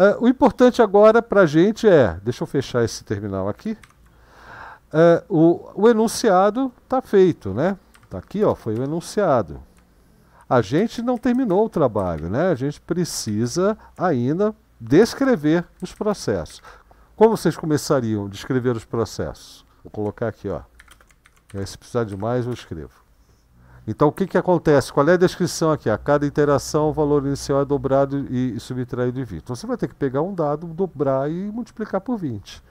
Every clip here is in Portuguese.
Uh, o importante agora para a gente é, deixa eu fechar esse terminal aqui. Uh, o, o, enunciado está feito, né? Está aqui, ó, foi o enunciado. A gente não terminou o trabalho, né? A gente precisa ainda descrever os processos. Como vocês começariam a descrever os processos? Vou colocar aqui, ó. se precisar de mais, eu escrevo. Então o que, que acontece? Qual é a descrição aqui? A cada interação o valor inicial é dobrado e, e subtraído de 20. Então você vai ter que pegar um dado, dobrar e multiplicar por 20.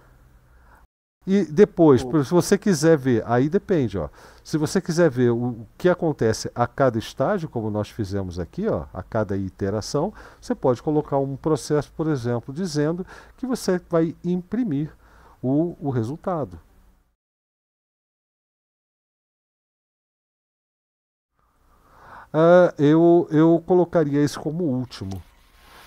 E depois, oh. se você quiser ver, aí depende, ó. Se você quiser ver o, o que acontece a cada estágio, como nós fizemos aqui, ó, a cada iteração, você pode colocar um processo, por exemplo, dizendo que você vai imprimir o, o resultado. uh, eu, eu colocaria isso como último.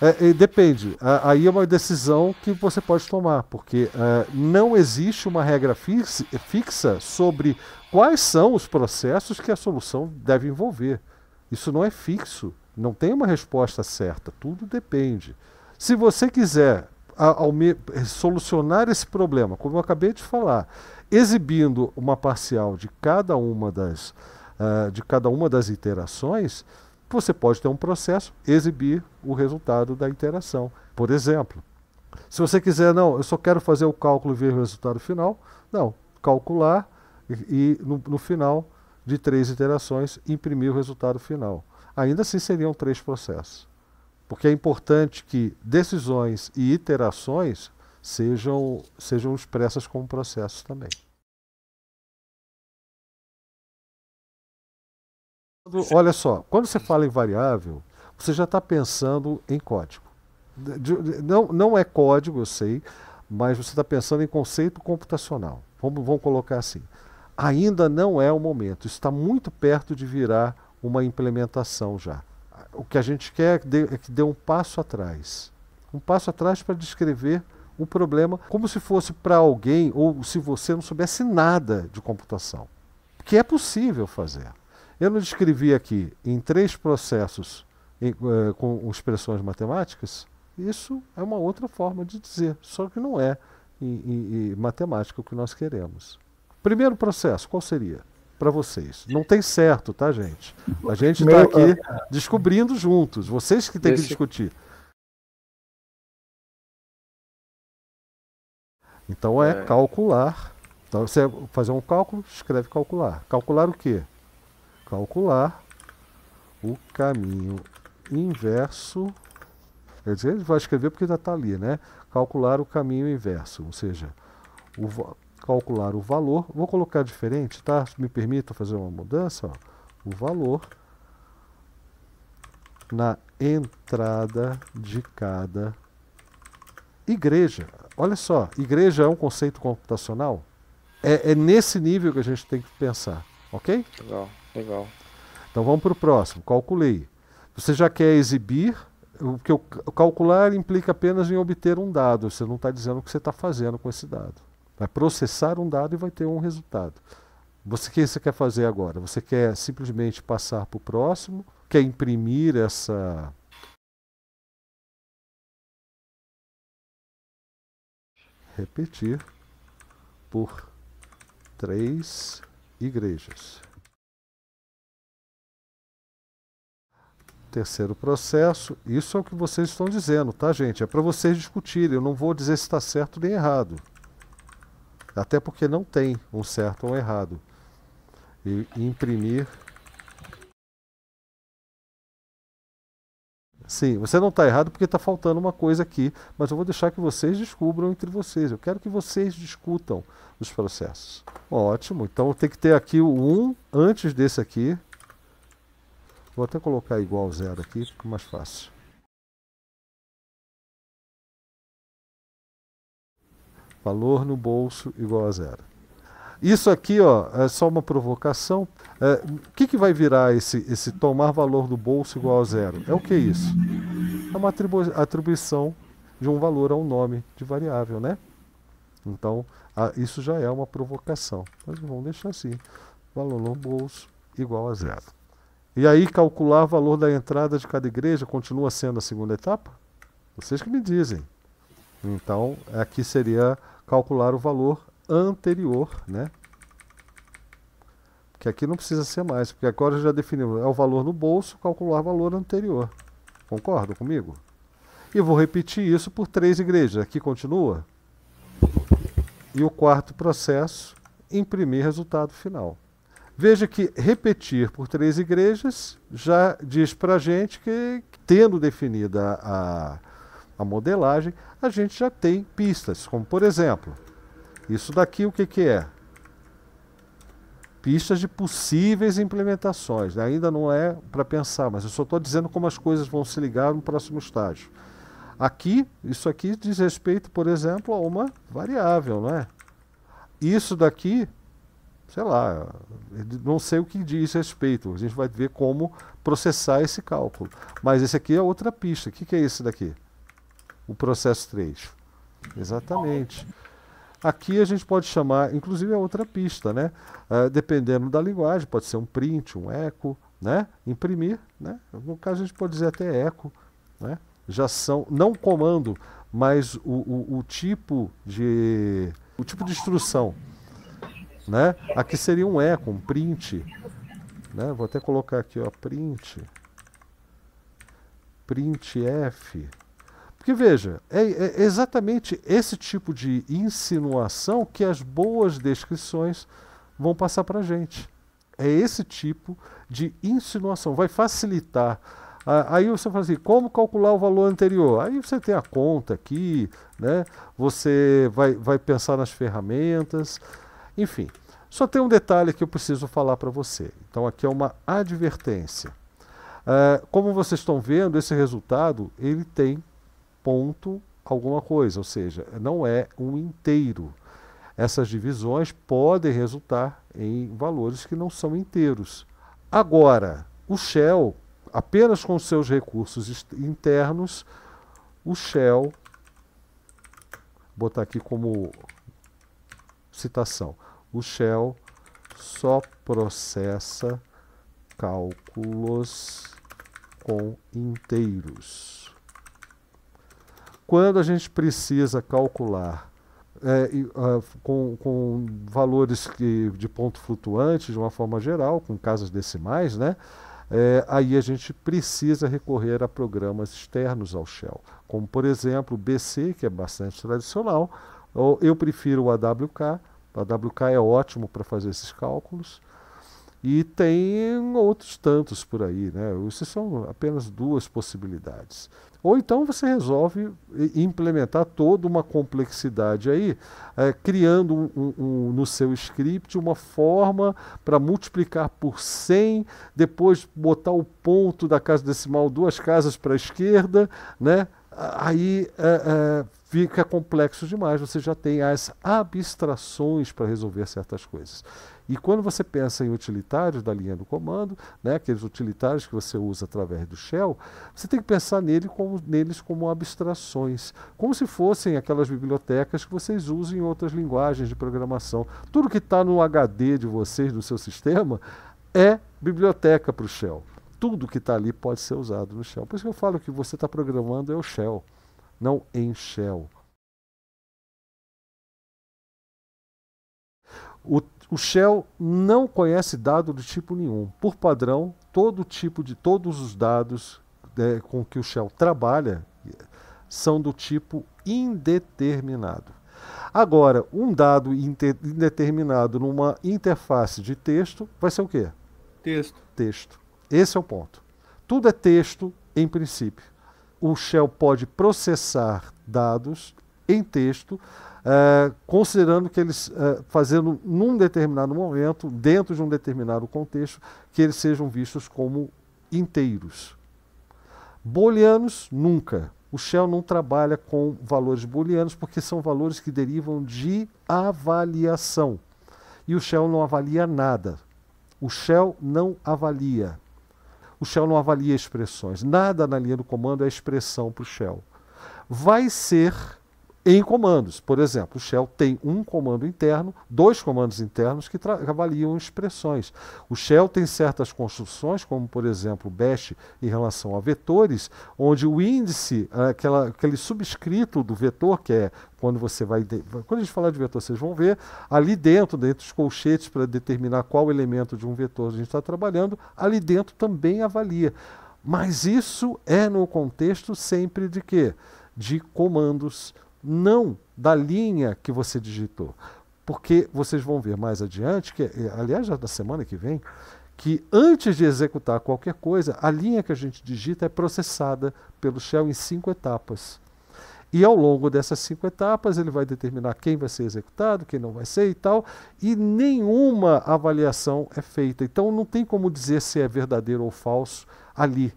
É, é, depende. aí é uma decisão que você pode tomar, porque uh, não existe uma regra fixa, fixa sobre quais são os processos que a solução deve envolver. Isso não é fixo. Não tem uma resposta certa. Tudo depende. Se você quiser a, solucionar esse problema, como eu acabei de falar, exibindo uma parcial de cada uma das ah, de cada uma das iterações, você pode ter um processo, exibir o resultado da interação. Por exemplo, se você quiser, não, eu só quero fazer o cálculo e ver o resultado final, não, calcular e, e no, no final de três iterações imprimir o resultado final. Ainda assim seriam três processos. Porque é importante que decisões e iterações sejam, sejam expressas como processos também. Olha só, quando você fala em variável, você já está pensando em código. não, não é código, eu sei, mas você está pensando em conceito computacional. Vamos, vamos colocar assim. Ainda não é o momento, está muito perto de virar uma implementação já. O que a gente quer é que dê é um passo atrás um passo atrás para descrever o problema como se fosse para alguém ou se você não soubesse nada de computação. Que é possível fazer. Eu não descrevi aqui em três processos em, eh, com expressões matemáticas? Isso é uma outra forma de dizer, só que não é em, em, matemática o que nós queremos. Primeiro processo, qual seria? Para vocês. Não tem certo, tá, gente? A gente está aqui ah, ah. descobrindo juntos, vocês que têm que discutir. Então é, é, calcular. Então você fazer um cálculo, escreve calcular. Calcular o quê? calcular o caminho inverso. Quer dizer, ele vai escrever porque já está ali, né? Calcular o caminho inverso, ou seja, o calcular o valor. Vou colocar diferente, tá? Me permita fazer uma mudança. Ó. O valor na entrada de cada igreja. Olha só, igreja é um conceito computacional? É, é, nesse nível que a gente tem que pensar. Ok? Legal, legal. Então vamos para o próximo. Calculei. Você já quer exibir, o que eu, calcular implica apenas em obter um dado. Você não está dizendo o que você está fazendo com esse dado. Vai processar um dado e vai ter um resultado. Você o que você quer fazer agora? Você quer simplesmente passar para o próximo? Quer imprimir essa repetir por três igrejas. Terceiro processo, isso é o que vocês estão dizendo, tá, gente? É para vocês discutirem, eu não vou dizer se está certo nem errado. Até porque não tem um certo ou um errado. E imprimir. Sim, você não está errado porque está faltando uma coisa aqui, mas eu vou deixar que vocês descubram entre vocês. Eu quero que vocês discutam dos processos. Ótimo, então tem que ter aqui o 1 antes desse aqui. Vou até colocar igual zero aqui, fica mais fácil. Valor no bolso igual a zero. Isso aqui ó, é só uma provocação. É, o que, que vai virar esse, esse tomar valor do bolso igual a zero? É o que é isso? É uma atribuição de um valor a um nome de variável, né? Então, a, isso já é uma provocação. Mas vamos deixar assim. Valor no bolso igual a zero. E aí calcular o valor da entrada de cada igreja continua sendo a segunda etapa? Vocês que me dizem. Então, aqui seria calcular o valor anterior, né? Que aqui não precisa ser mais, porque agora já definimos. É o valor no bolso, calcular o valor anterior. Concordam comigo? E vou repetir isso por três igrejas. Aqui continua? E o quarto processo, imprimir resultado final. Veja que repetir por três igrejas já diz para a gente que, tendo definida a, a modelagem, a gente já tem pistas, como por exemplo, isso daqui o que, que é? Pistas de possíveis implementações. Né? Ainda não é para pensar, mas eu só estou dizendo como as coisas vão se ligar no próximo estágio. Aqui, isso aqui diz respeito, por exemplo, a uma variável, não é? Isso daqui, sei lá, não sei o que diz respeito. A gente vai ver como processar esse cálculo. Mas esse aqui é outra pista. O que, é esse daqui? O processo 3. Exatamente. Aqui a gente pode chamar, inclusive é outra pista, né? Uh, dependendo da linguagem, pode ser um print, um eco, né? Imprimir, né? No caso a gente pode dizer até eco, né? já são, não o comando, mas o, o, o, tipo de o tipo de instrução, né? Aqui seria um eco, um print, né? Vou até colocar aqui, o print, printf, porque veja, é, é exatamente esse tipo de insinuação que as boas descrições vão passar para gente. É esse tipo de insinuação, vai facilitar Aí você fala assim, como calcular o valor anterior? Aí você tem a conta aqui, né? Você vai, vai pensar nas ferramentas, enfim. Só tem um detalhe que eu preciso falar para você. Então aqui é uma advertência. Uh, como vocês estão vendo, esse resultado ele tem ponto alguma coisa, ou seja, não é um inteiro. Essas divisões podem resultar em valores que não são inteiros. Agora, o shell apenas com seus recursos internos, o Shell, botar aqui como citação, o Shell só processa cálculos com inteiros. Quando a gente precisa calcular é, ah, com, com valores que, de ponto flutuante, de uma forma geral, com casas decimais, né? é, aí a gente precisa recorrer a programas externos ao Shell, como por exemplo o BC, que é bastante tradicional, ou eu prefiro o AWK, o AWK é ótimo para fazer esses cálculos, e tem outros tantos por aí, né? Essas são apenas duas possibilidades. Ou então você resolve implementar toda uma complexidade aí, é, criando um, um, um, no seu script uma forma para multiplicar por 100, depois botar o ponto da casa decimal duas casas para a esquerda, né? Aí é, é, fica complexo demais, você já tem as abstrações para resolver certas coisas. E quando você pensa em utilitários da linha do comando, né, aqueles utilitários que você usa através do shell, você tem que pensar nele como, neles como abstrações, como se fossem aquelas bibliotecas que vocês usam em outras linguagens de programação. Tudo que está no HD de vocês, no seu sistema, é biblioteca para o shell. Tudo que está ali pode ser usado no shell. Por isso que eu falo que você está programando é o shell não encheu. O, o shell não conhece dado de tipo nenhum. Por padrão, todo tipo de todos os dados é, com que o shell trabalha são do tipo indeterminado. Agora, um dado indeterminado numa interface de texto vai ser o quê? Texto. Texto. Esse é o ponto. Tudo é texto em princípio o Shell pode processar dados em texto, uh, considerando que eles, uh, fazendo num determinado momento, dentro de um determinado contexto, que eles sejam vistos como inteiros. Booleanos, nunca. O Shell não trabalha com valores booleanos porque são valores que derivam de avaliação. E o Shell não avalia nada. O Shell não avalia. O shell não avalia expressões. Nada na linha do comando é expressão para o shell. Vai ser em comandos. Por exemplo, o Shell tem um comando interno, dois comandos internos que avaliam expressões. O Shell tem certas construções, como por exemplo o bash em relação a vetores, onde o índice, aquela, aquele subscrito do vetor, que é quando você vai. Quando a gente falar de vetor, vocês vão ver, ali dentro, dentro dos colchetes, para determinar qual elemento de um vetor a gente está trabalhando, ali dentro também avalia. Mas isso é no contexto sempre de quê? De comandos não da linha que você digitou. Porque vocês vão ver mais adiante, que eh, aliás, já da semana que vem, que antes de executar qualquer coisa, a linha que a gente digita é processada pelo Shell em cinco etapas. E ao longo dessas cinco etapas, ele vai determinar quem vai ser executado, quem não vai ser e tal, e nenhuma avaliação é feita. Então não tem como dizer se é verdadeiro ou falso ali,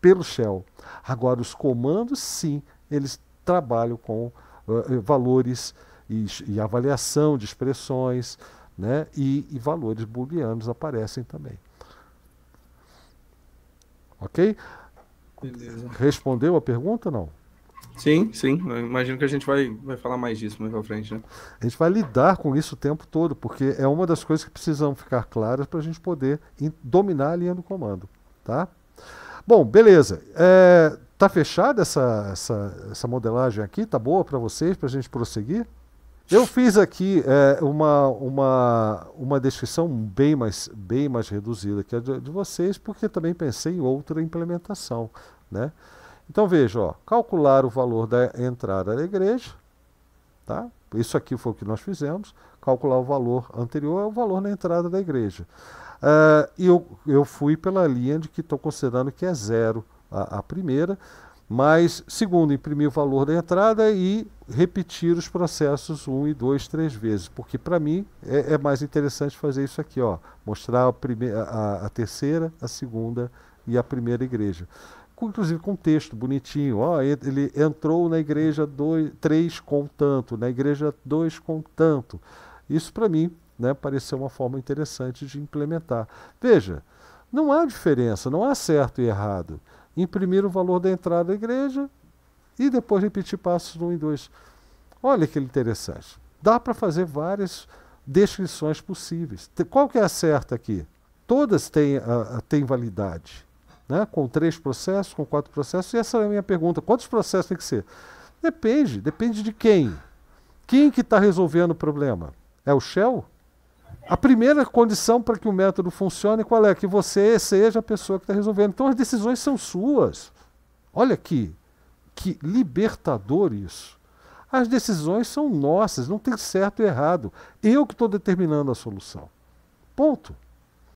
pelo Shell. Agora, os comandos, sim, eles trabalho com uh, valores e, e, avaliação de expressões, né? E, e valores booleanos aparecem também. Ok? Beleza. Respondeu a pergunta não? Sim, sim. Eu imagino que a gente vai, vai falar mais disso mais pra frente, né? A gente vai lidar com isso o tempo todo, porque é uma das coisas que precisam ficar claras para a gente poder dominar a linha do comando, tá? Bom, beleza. É, Está fechada essa, essa, essa modelagem aqui? Está boa para vocês, para a gente prosseguir? Eu fiz aqui é, uma, uma, uma descrição bem mais, bem mais reduzida que a de, de vocês, porque também pensei em outra implementação. Né? Então veja, ó, calcular o valor da entrada da igreja, tá? isso aqui foi o que nós fizemos, calcular o valor anterior é o valor na entrada da igreja. Uh, e eu, eu fui pela linha de que estou considerando que é zero, a, a primeira, mas, segundo, imprimir o valor da entrada e repetir os processos um e dois três vezes, porque para mim é, é, mais interessante fazer isso aqui, ó, mostrar a, primeira, a, a terceira, a segunda e a primeira igreja. inclusive com texto bonitinho, ó, ele entrou na igreja 3 com tanto, na igreja 2 com tanto. Isso para mim né, pareceu uma forma interessante de implementar. Veja, não há diferença, não há certo e errado imprimir o valor da entrada da igreja e depois repetir passos 1 um e 2. Olha que interessante. Dá para fazer várias descrições possíveis. Qual que é a certa aqui? Todas têm, têm validade. Né? Com três processos, com quatro processos. E essa é a minha pergunta. Quantos processos tem que ser? Depende. Depende de quem. Quem que está resolvendo o problema? É o Shell? A primeira condição para que o método funcione, qual é? Que você seja a pessoa que está resolvendo. Então as decisões são suas. Olha aqui, que libertador isso. As decisões são nossas, não tem certo e errado. Eu que estou determinando a solução. Ponto.